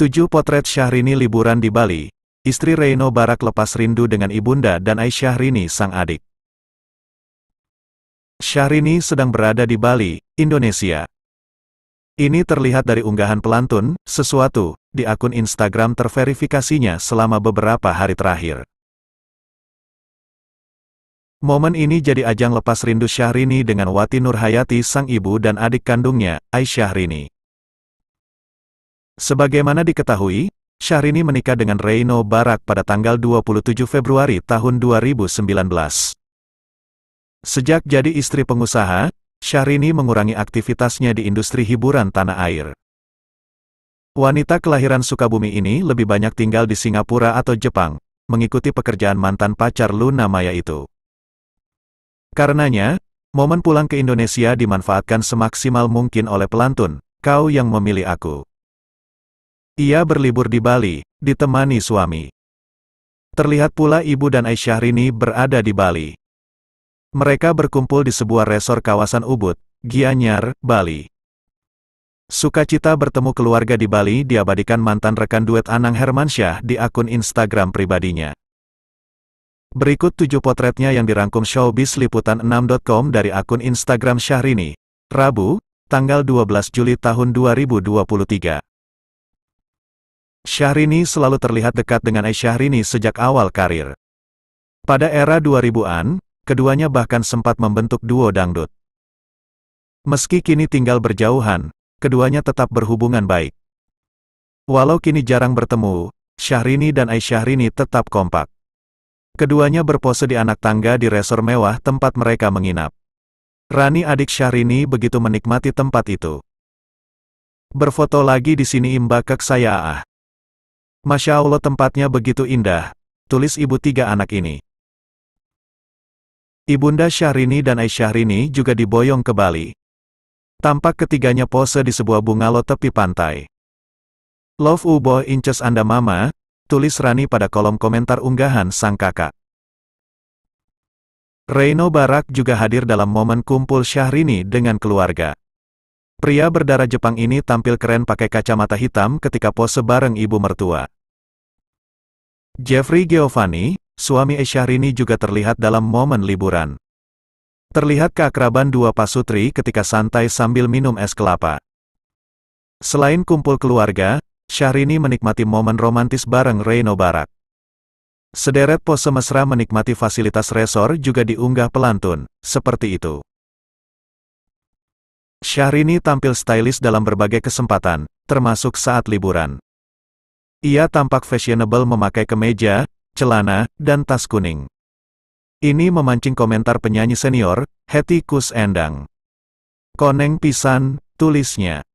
7 Potret Syahrini liburan di Bali, istri Reino Barak lepas rindu dengan ibunda dan Aisyah Rini sang adik. Syahrini sedang berada di Bali, Indonesia. Ini terlihat dari unggahan pelantun, sesuatu, di akun Instagram terverifikasinya selama beberapa hari terakhir. Momen ini jadi ajang lepas rindu Syahrini dengan Wati Nurhayati sang ibu dan adik kandungnya, Aisyah Rini. Sebagaimana diketahui, Syahrini menikah dengan Reino Barak pada tanggal 27 Februari tahun 2019. Sejak jadi istri pengusaha, Syahrini mengurangi aktivitasnya di industri hiburan tanah air. Wanita kelahiran Sukabumi ini lebih banyak tinggal di Singapura atau Jepang, mengikuti pekerjaan mantan pacar Luna Maya itu. Karenanya, momen pulang ke Indonesia dimanfaatkan semaksimal mungkin oleh pelantun, kau yang memilih aku. Ia berlibur di Bali, ditemani suami. Terlihat pula ibu dan Aisyah Rini berada di Bali. Mereka berkumpul di sebuah resor kawasan Ubud, Gianyar, Bali. Sukacita bertemu keluarga di Bali diabadikan mantan rekan duet Anang Hermansyah di akun Instagram pribadinya. Berikut tujuh potretnya yang dirangkum showbiz liputan 6.com dari akun Instagram Syahrini, Rabu, tanggal 12 Juli tahun 2023. Syahrini selalu terlihat dekat dengan Aisyah Rini sejak awal karir. Pada era 2000-an, keduanya bahkan sempat membentuk duo dangdut. Meski kini tinggal berjauhan, keduanya tetap berhubungan baik. Walau kini jarang bertemu, Syahrini dan Aisyah Rini tetap kompak. Keduanya berpose di anak tangga di resor mewah tempat mereka menginap. Rani adik Syahrini begitu menikmati tempat itu. Berfoto lagi di sini imba imbakak saya ah. Masya Allah tempatnya begitu indah, tulis ibu tiga anak ini. Ibunda Syahrini dan Aisyah Rini juga diboyong ke Bali. Tampak ketiganya pose di sebuah bungalow tepi pantai. Love Ubo inches Anda Mama, tulis Rani pada kolom komentar unggahan sang kakak. Reino Barak juga hadir dalam momen kumpul Syahrini dengan keluarga. Pria berdarah Jepang ini tampil keren pakai kacamata hitam ketika pose bareng ibu mertua. Jeffrey Giovanni, suami Syahrini juga terlihat dalam momen liburan. Terlihat keakraban dua pasutri ketika santai sambil minum es kelapa. Selain kumpul keluarga, Syahrini menikmati momen romantis bareng Reino Barak. Sederet pose mesra menikmati fasilitas resor juga diunggah pelantun, seperti itu. Syahrini tampil stylish dalam berbagai kesempatan, termasuk saat liburan. Ia tampak fashionable memakai kemeja, celana, dan tas kuning. Ini memancing komentar penyanyi senior, Hetty Kus Endang. Koneng pisan, tulisnya.